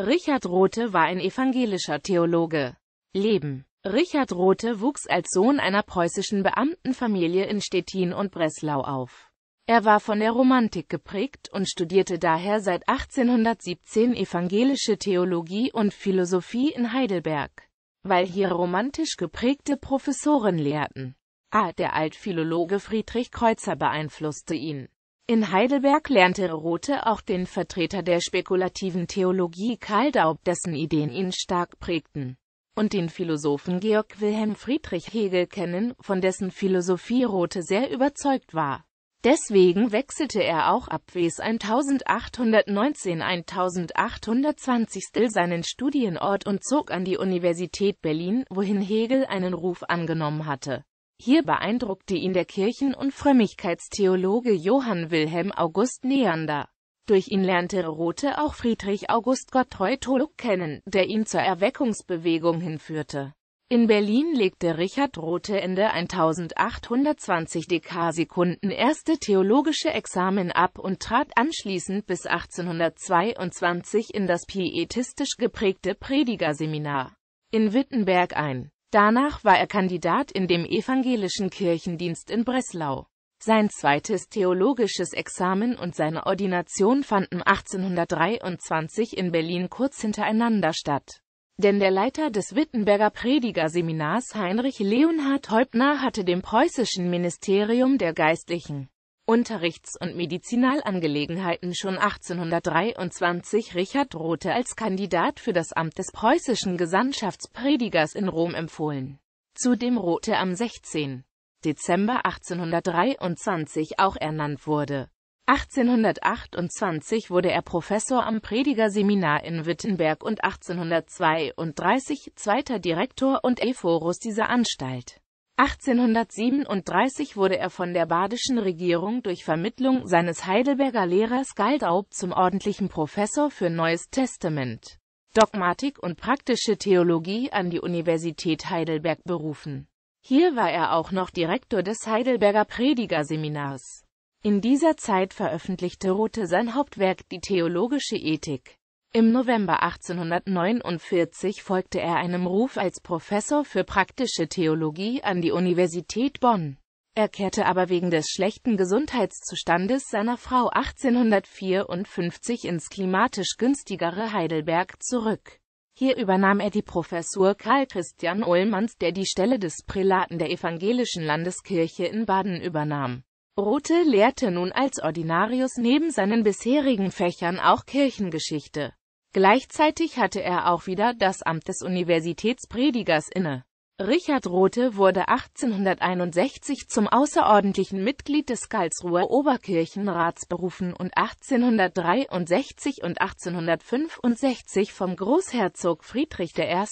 Richard Rothe war ein evangelischer Theologe. Leben Richard Rothe wuchs als Sohn einer preußischen Beamtenfamilie in Stettin und Breslau auf. Er war von der Romantik geprägt und studierte daher seit 1817 evangelische Theologie und Philosophie in Heidelberg, weil hier romantisch geprägte Professoren lehrten. A. Der Altphilologe Friedrich Kreuzer beeinflusste ihn. In Heidelberg lernte Rothe auch den Vertreter der spekulativen Theologie Karl Daub, dessen Ideen ihn stark prägten, und den Philosophen Georg Wilhelm Friedrich Hegel kennen, von dessen Philosophie Rothe sehr überzeugt war. Deswegen wechselte er auch ab Wes 1819-1820 seinen Studienort und zog an die Universität Berlin, wohin Hegel einen Ruf angenommen hatte. Hier beeindruckte ihn der Kirchen- und Frömmigkeitstheologe Johann Wilhelm August Neander. Durch ihn lernte Rothe auch Friedrich August Gotthold Holck kennen, der ihn zur Erweckungsbewegung hinführte. In Berlin legte Richard Rothe Ende 1820 Dekarsekunden erste theologische Examen ab und trat anschließend bis 1822 in das pietistisch geprägte Predigerseminar in Wittenberg ein. Danach war er Kandidat in dem evangelischen Kirchendienst in Breslau. Sein zweites theologisches Examen und seine Ordination fanden 1823 in Berlin kurz hintereinander statt. Denn der Leiter des Wittenberger Predigerseminars Heinrich Leonhard Häubner hatte dem preußischen Ministerium der Geistlichen Unterrichts- und Medizinalangelegenheiten schon 1823 Richard Rothe als Kandidat für das Amt des preußischen Gesandtschaftspredigers in Rom empfohlen. Zudem Rothe am 16. Dezember 1823 auch ernannt wurde. 1828 wurde er Professor am Predigerseminar in Wittenberg und 1832 zweiter Direktor und Ephorus dieser Anstalt 1837 wurde er von der badischen Regierung durch Vermittlung seines Heidelberger Lehrers Galdaub zum ordentlichen Professor für Neues Testament, Dogmatik und praktische Theologie an die Universität Heidelberg berufen. Hier war er auch noch Direktor des Heidelberger Predigerseminars. In dieser Zeit veröffentlichte Rothe sein Hauptwerk Die theologische Ethik. Im November 1849 folgte er einem Ruf als Professor für praktische Theologie an die Universität Bonn. Er kehrte aber wegen des schlechten Gesundheitszustandes seiner Frau 1854 ins klimatisch günstigere Heidelberg zurück. Hier übernahm er die Professur Karl Christian Ullmanns, der die Stelle des Prälaten der evangelischen Landeskirche in Baden übernahm. Rothe lehrte nun als Ordinarius neben seinen bisherigen Fächern auch Kirchengeschichte. Gleichzeitig hatte er auch wieder das Amt des Universitätspredigers inne. Richard Rothe wurde 1861 zum außerordentlichen Mitglied des Karlsruher Oberkirchenrats berufen und 1863 und 1865 vom Großherzog Friedrich I.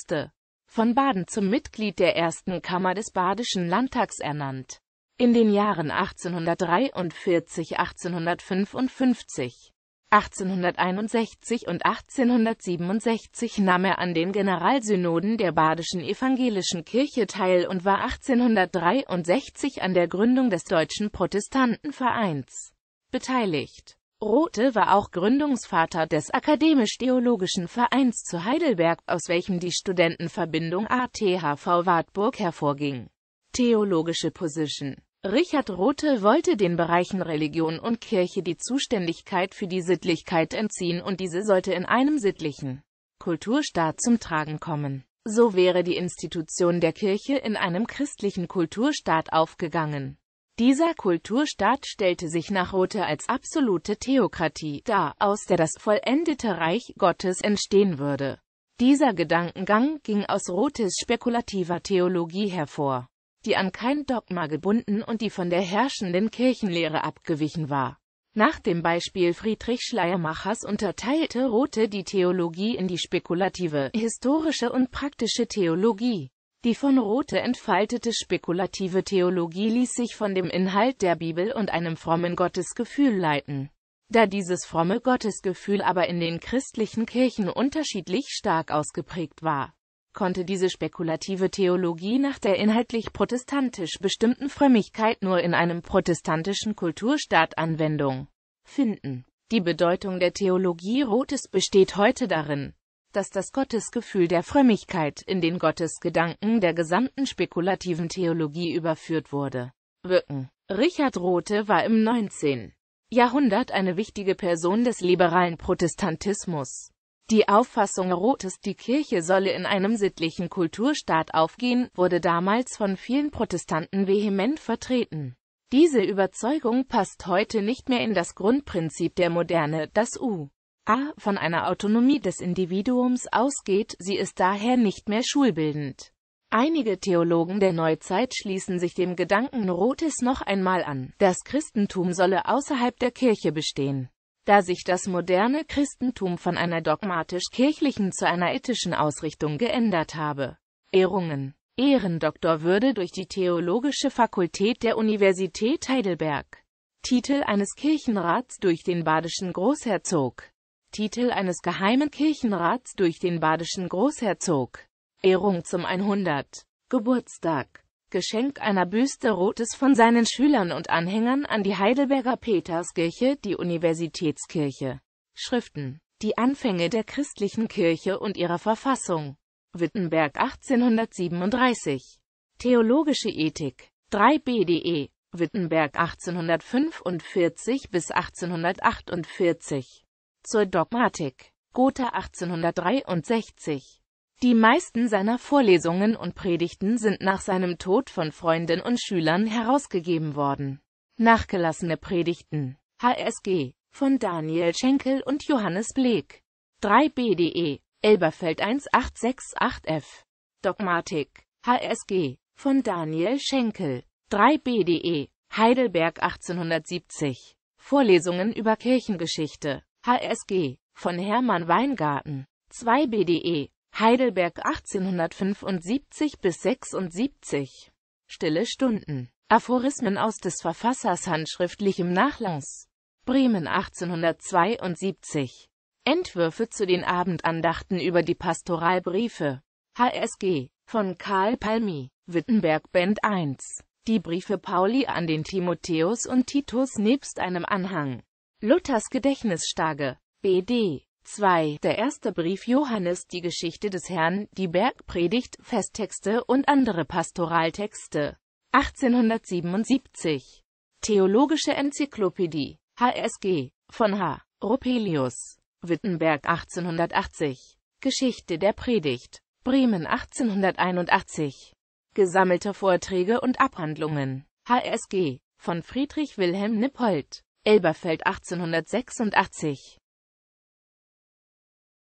von Baden zum Mitglied der ersten Kammer des Badischen Landtags ernannt. In den Jahren 1843-1855 1861 und 1867 nahm er an den Generalsynoden der Badischen Evangelischen Kirche teil und war 1863 an der Gründung des Deutschen Protestantenvereins beteiligt. Rote war auch Gründungsvater des Akademisch-Theologischen Vereins zu Heidelberg, aus welchem die Studentenverbindung ATHV Wartburg hervorging. Theologische Position Richard Rothe wollte den Bereichen Religion und Kirche die Zuständigkeit für die Sittlichkeit entziehen und diese sollte in einem sittlichen Kulturstaat zum Tragen kommen. So wäre die Institution der Kirche in einem christlichen Kulturstaat aufgegangen. Dieser Kulturstaat stellte sich nach Rothe als absolute Theokratie dar, aus der das vollendete Reich Gottes entstehen würde. Dieser Gedankengang ging aus Rothes spekulativer Theologie hervor die an kein Dogma gebunden und die von der herrschenden Kirchenlehre abgewichen war. Nach dem Beispiel Friedrich Schleiermachers unterteilte Rothe die Theologie in die spekulative, historische und praktische Theologie. Die von Rothe entfaltete spekulative Theologie ließ sich von dem Inhalt der Bibel und einem frommen Gottesgefühl leiten. Da dieses fromme Gottesgefühl aber in den christlichen Kirchen unterschiedlich stark ausgeprägt war, konnte diese spekulative Theologie nach der inhaltlich protestantisch bestimmten Frömmigkeit nur in einem protestantischen Kulturstaat Anwendung finden. Die Bedeutung der Theologie Rotes besteht heute darin, dass das Gottesgefühl der Frömmigkeit in den Gottesgedanken der gesamten spekulativen Theologie überführt wurde. Wirken Richard Rothe war im 19. Jahrhundert eine wichtige Person des liberalen Protestantismus. Die Auffassung Rotes, die Kirche solle in einem sittlichen Kulturstaat aufgehen, wurde damals von vielen Protestanten vehement vertreten. Diese Überzeugung passt heute nicht mehr in das Grundprinzip der Moderne, das U. A. von einer Autonomie des Individuums ausgeht, sie ist daher nicht mehr schulbildend. Einige Theologen der Neuzeit schließen sich dem Gedanken Rotes noch einmal an, das Christentum solle außerhalb der Kirche bestehen. Da sich das moderne Christentum von einer dogmatisch-kirchlichen zu einer ethischen Ausrichtung geändert habe. Ehrungen Ehrendoktor würde durch die Theologische Fakultät der Universität Heidelberg. Titel eines Kirchenrats durch den badischen Großherzog. Titel eines geheimen Kirchenrats durch den badischen Großherzog. Ehrung zum 100. Geburtstag Geschenk einer Büste Rotes von seinen Schülern und Anhängern an die Heidelberger Peterskirche, die Universitätskirche. Schriften Die Anfänge der christlichen Kirche und ihrer Verfassung. Wittenberg 1837. Theologische Ethik 3 BDE. Wittenberg 1845 bis 1848. Zur Dogmatik. Gotha 1863. Die meisten seiner Vorlesungen und Predigten sind nach seinem Tod von Freunden und Schülern herausgegeben worden. Nachgelassene Predigten HSG von Daniel Schenkel und Johannes Bleek 3 BDE Elberfeld 1868F Dogmatik HSG von Daniel Schenkel 3 BDE Heidelberg 1870 Vorlesungen über Kirchengeschichte HSG von Hermann Weingarten 2 BDE Heidelberg 1875 bis 76. Stille Stunden. Aphorismen aus des Verfassers handschriftlichem Nachlass. Bremen 1872. Entwürfe zu den Abendandachten über die Pastoralbriefe. HSG. Von Karl Palmi. Wittenberg Band 1. Die Briefe Pauli an den Timotheus und Titus nebst einem Anhang. Luthers Gedächtnistage. BD. 2. Der erste Brief Johannes, die Geschichte des Herrn, die Bergpredigt, Festtexte und andere Pastoraltexte. 1877. Theologische Enzyklopädie. HSG. Von H. Rupelius. Wittenberg 1880. Geschichte der Predigt. Bremen 1881. Gesammelte Vorträge und Abhandlungen. HSG. Von Friedrich Wilhelm Nippold. Elberfeld 1886.